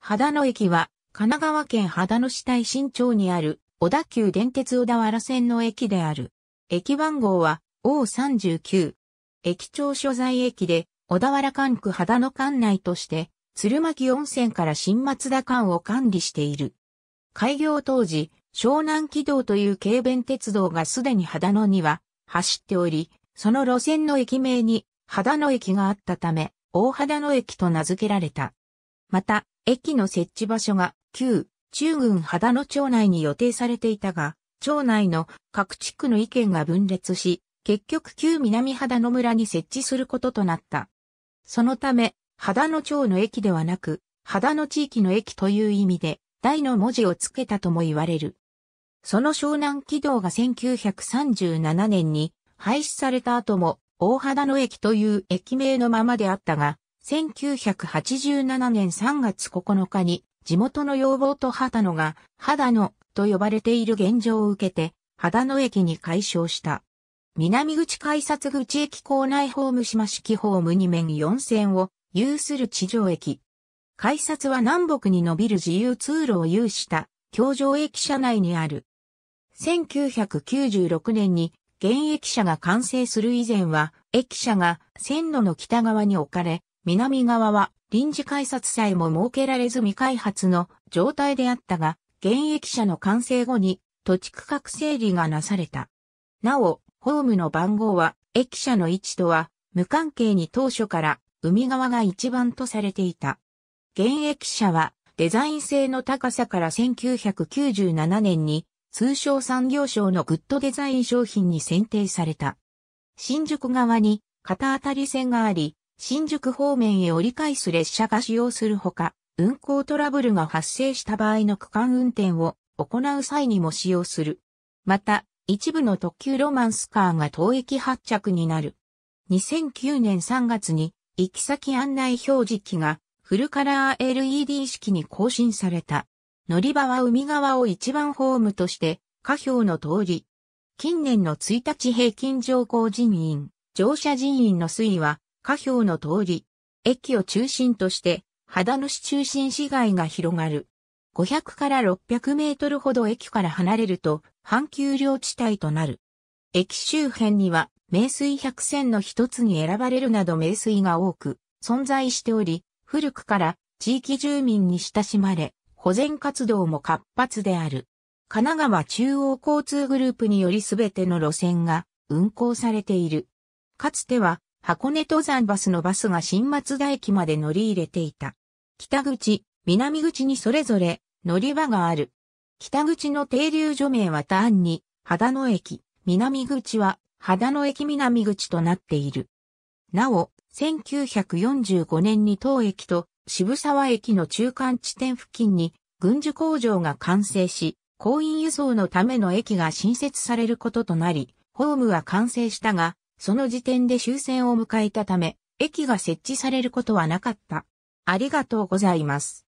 秦野駅は、神奈川県秦野市大新町にある、小田急電鉄小田原線の駅である。駅番号は、O39。駅長所在駅で、小田原管区秦野管内として、鶴巻温泉から新松田間を管理している。開業当時、湘南軌道という軽便鉄道がすでに秦野には走っており、その路線の駅名に秦野駅があったため、大秦野駅と名付けられた。また、駅の設置場所が旧中軍秦野町内に予定されていたが、町内の各地区の意見が分裂し、結局旧南秦野村に設置することとなった。そのため、秦野町の駅ではなく、秦野地域の駅という意味で、大の文字をつけたとも言われる。その湘南軌道が1937年に廃止された後も、大秦野駅という駅名のままであったが、1987年3月9日に地元の要望と肌野が肌野と呼ばれている現状を受けて秦野駅に改称した。南口改札口駅構内ホーム島式ホーム2面4線を有する地上駅。改札は南北に伸びる自由通路を有した京上駅舎内にある。1996年に現役舎が完成する以前は、駅舎が線路の北側に置かれ、南側は臨時改札さえも設けられず未開発の状態であったが、現役者の完成後に土地区画整理がなされた。なお、ホームの番号は駅舎の位置とは無関係に当初から海側が一番とされていた。現役者はデザイン性の高さから1997年に通商産業省のグッドデザイン商品に選定された。新宿側に片当たり線があり、新宿方面へ折り返す列車が使用するほか、運行トラブルが発生した場合の区間運転を行う際にも使用する。また、一部の特急ロマンスカーが当駅発着になる。2009年3月に行き先案内表示器がフルカラー LED 式に更新された。乗り場は海側を一番ホームとして、下表の通り。近年の1日平均乗降人員、乗車人員の推移は下表の通り、駅を中心として、秦野市中心市街が広がる。500から600メートルほど駅から離れると、半丘陵地帯となる。駅周辺には、名水百選の一つに選ばれるなど名水が多く存在しており、古くから地域住民に親しまれ、保全活動も活発である。神奈川中央交通グループによりすべての路線が運行されている。かつては箱根登山バスのバスが新松田駅まで乗り入れていた。北口、南口にそれぞれ乗り場がある。北口の停留所名は単に、秦野駅、南口は、秦野駅南口となっている。なお、1945年に当駅と渋沢駅の中間地点付近に軍需工場が完成し、行員輸送のための駅が新設されることとなり、ホームは完成したが、その時点で終戦を迎えたため、駅が設置されることはなかった。ありがとうございます。